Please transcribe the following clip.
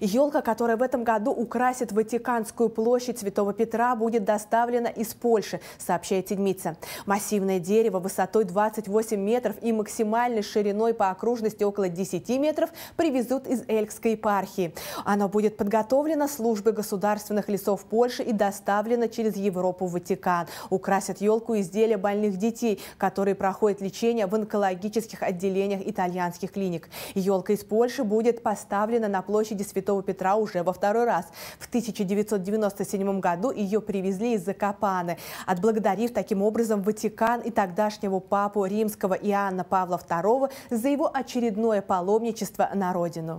Елка, которая в этом году украсит Ватиканскую площадь Святого Петра, будет доставлена из Польши, сообщает Седмица. Массивное дерево высотой 28 метров и максимальной шириной по окружности около 10 метров привезут из Элькской епархии. Оно будет подготовлено службой государственных лесов Польши и доставлено через Европу в Ватикан. Украсят елку изделия больных детей, которые проходят лечение в онкологических отделениях итальянских клиник. Елка из Польши будет поставлена на площади Святого Святого Петра уже во второй раз. В 1997 году ее привезли из Закопаны, отблагодарив таким образом Ватикан и тогдашнего папу римского Иоанна Павла II за его очередное паломничество на родину.